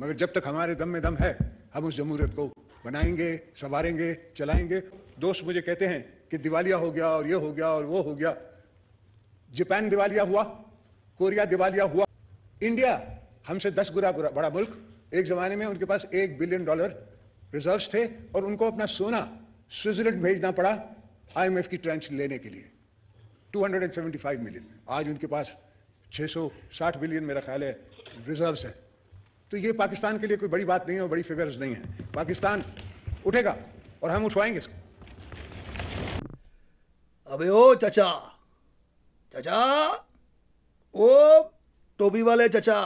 मगर जब तक हमारे दम में दम है हम उस जमहूरियत को बनाएंगे संवारेंगे चलाएंगे दोस्त मुझे कहते हैं कि दिवालिया हो गया और ये हो गया और वो हो गया जापान दिवालिया हुआ कोरिया दिवालिया हुआ इंडिया हमसे दस गुना बड़ा मुल्क एक ज़माने में उनके पास एक बिलियन डॉलर रिजर्व्स थे और उनको अपना सोना स्विट्ज़रलैंड भेजना पड़ा आईएमएफ की ट्रेंच लेने के लिए 275 मिलियन आज उनके पास 660 बिलियन मेरा ख्याल है रिजर्व्स हैं तो ये पाकिस्तान के लिए कोई बड़ी बात नहीं है और बड़ी फिगर्स नहीं है पाकिस्तान उठेगा और हम उठवाएंगे इसको अबे ओ चचा चचा ओ टोपी वाले चचा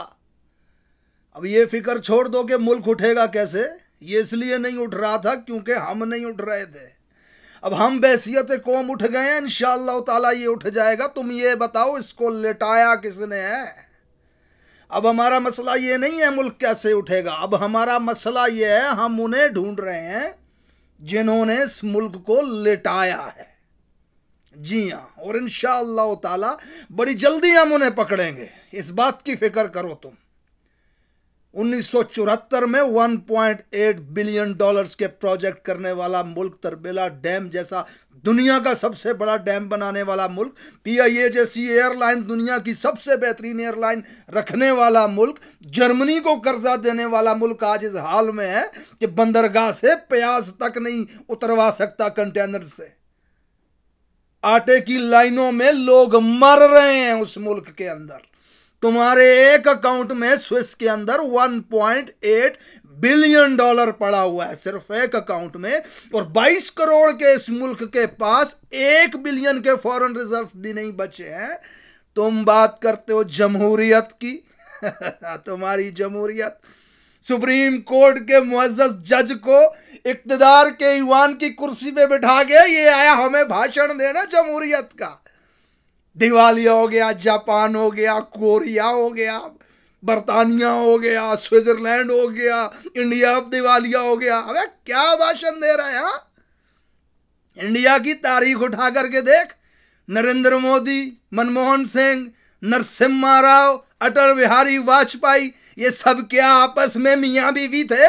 अब ये फिक्र छोड़ दो कि मुल्क उठेगा कैसे ये इसलिए नहीं उठ रहा था क्योंकि हम नहीं उठ रहे थे अब हम बैसीत कौम उठ गए हैं इन ताला ये उठ जाएगा तुम ये बताओ इसको लेटाया किसने है अब हमारा मसला ये नहीं है मुल्क कैसे उठेगा अब हमारा मसला ये है हम उन्हें ढूंढ रहे हैं जिन्होंने इस मुल्क को लेटाया है जी हाँ और इन ताला बड़ी जल्दी हम उन्हें पकड़ेंगे इस बात की फिक्र करो तुम उन्नीस में 1.8 बिलियन डॉलर्स के प्रोजेक्ट करने वाला मुल्क तरबेला डैम जैसा दुनिया का सबसे बड़ा डैम बनाने वाला मुल्क पीआईए जैसी एयरलाइन दुनिया की सबसे बेहतरीन एयरलाइन रखने वाला मुल्क जर्मनी को कर्जा देने वाला मुल्क आज इस हाल में है कि बंदरगाह से प्याज तक नहीं उतरवा सकता कंटेनर से आटे की लाइनों में लोग मर रहे हैं उस मुल्क के अंदर तुम्हारे एक अकाउंट में स्विस के अंदर 1.8 बिलियन डॉलर पड़ा हुआ है सिर्फ एक अकाउंट में और 22 करोड़ के इस मुल्क के पास एक बिलियन के फॉरेन रिजर्व भी नहीं बचे हैं तुम बात करते हो जमहूरियत की तुम्हारी जमहूरियत सुप्रीम कोर्ट के मुआजस जज को इकतदार के ईवान की कुर्सी पे बिठा के ये आया हमें भाषण देना जमहूरियत का दिवालिया हो गया जापान हो गया कोरिया हो गया बरतानिया हो गया स्विट्जरलैंड हो गया इंडिया अब दिवालिया हो गया अबे क्या भाषण दे रहा है हाँ? इंडिया की तारीख उठा करके देख नरेंद्र मोदी मनमोहन सिंह नरसिम्हा राव अटल बिहारी वाजपेयी ये सब क्या आपस में मियाँ बीवी थे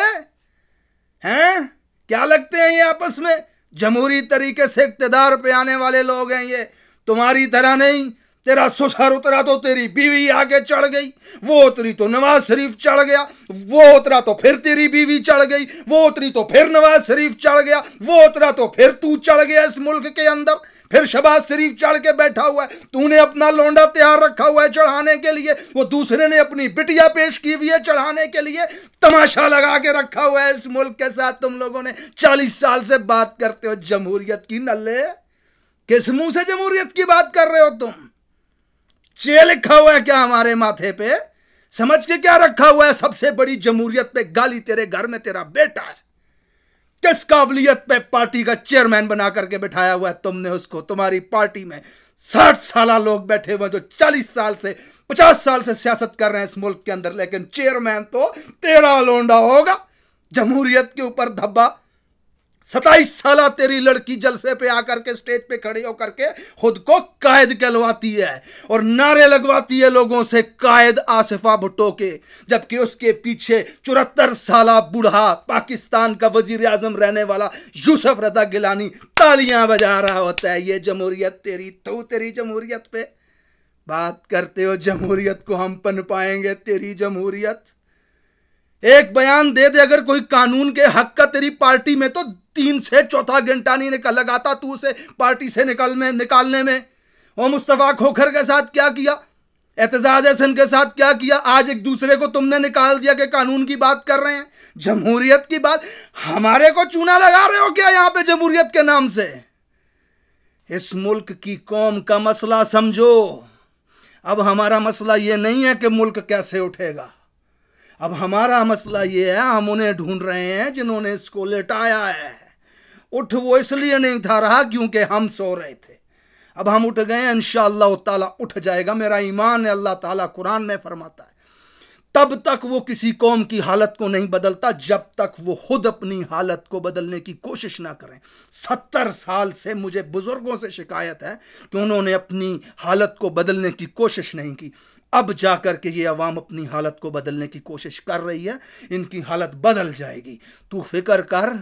हैं क्या लगते हैं ये आपस में जमहूरी तरीके से इकतदार पे आने वाले लोग हैं ये तुम्हारी तरह नहीं तेरा ससुर उतरा तो तेरी बीवी आगे चढ़ गई वो उतरी तो नवाज शरीफ चढ़ गया वो उतरा तो फिर तेरी बीवी चढ़ गई वो उतरी तो फिर नवाज शरीफ चढ़ गया वो उतरा तो फिर तू चढ़ गया इस मुल्क के अंदर फिर शबाज शरीफ चढ़ के बैठा हुआ है तूने अपना लोंडा तैयार रखा हुआ है चढ़ाने के लिए वो दूसरे ने अपनी बिटिया पेश की हुई है चढ़ाने के लिए तमाशा लगा के रखा हुआ है इस मुल्क के साथ तुम लोगों ने चालीस साल से बात करते हो जमहूरियत की नल्ले किस मुंह से जमहूरियत की बात कर रहे हो तुम चे लिखा हुआ है क्या हमारे माथे पे समझ के क्या रखा हुआ है सबसे बड़ी जमहूरियत पे गाली तेरे घर में तेरा बेटा है किस काबिलियत पे पार्टी का चेयरमैन बना करके बैठाया हुआ है तुमने उसको तुम्हारी पार्टी में साठ साल लोग बैठे हुए जो चालीस साल से पचास साल से सियासत कर रहे हैं इस मुल्क के अंदर लेकिन चेयरमैन तो तेरा लोंडा होगा जमहूरियत के ऊपर धब्बा सताईस साल तेरी लड़की जलसे पे आकर के स्टेज पे खड़ी होकर के खुद को कायद कहलवाती है और नारे लगवाती है लोगों से कायद आसिफा भुट्टो के जबकि उसके पीछे चौहत्तर साल बूढ़ा पाकिस्तान का वजीर आजम रहने वाला यूसुफ रजा गिलानी तालियां बजा रहा होता है ये जमहूरियत तेरी तो तेरी जमहूरियत पे बात करते हो जमहूरियत को हम पन पाएंगे तेरी जमहूरियत एक बयान दे दे अगर कोई कानून के हक का तेरी पार्टी में तो तीन से चौथा घंटा नहीं निकल लगाता तू उसे पार्टी से निकल में निकालने में और मुस्तफ़ा खोखर के साथ क्या किया एतजाज हसन के साथ क्या किया आज एक दूसरे को तुमने निकाल दिया कि कानून की बात कर रहे हैं जमहूरियत की बात हमारे को चूना लगा रहे हो क्या यहां पे जमहूरियत के नाम से इस मुल्क की कौम का मसला समझो अब हमारा मसला यह नहीं है कि मुल्क कैसे उठेगा अब हमारा मसला ये है हम उन्हें ढूंढ रहे हैं जिन्होंने इसको लेटाया है उठ वो इसलिए नहीं था रहा क्योंकि हम सो रहे थे अब हम उठ गए इन ताला उठ जाएगा मेरा ईमान है अल्लाह ताला कुरान में फरमाता है तब तक वो किसी कौम की हालत को नहीं बदलता जब तक वो खुद अपनी हालत को बदलने की कोशिश ना करें सत्तर साल से मुझे बुज़ुर्गों से शिकायत है कि उन्होंने अपनी हालत को बदलने की कोशिश नहीं की अब जा कर के ये आवाम अपनी हालत को बदलने की कोशिश कर रही है इनकी हालत बदल जाएगी तू फिक्र कर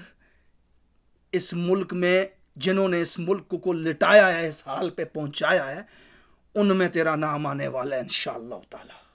इस मुल्क में जिन्होंने इस मुल्क को लिटाया है इस हाल पे पहुंचाया है उनमें तेरा नाम आने वाला है इन ताला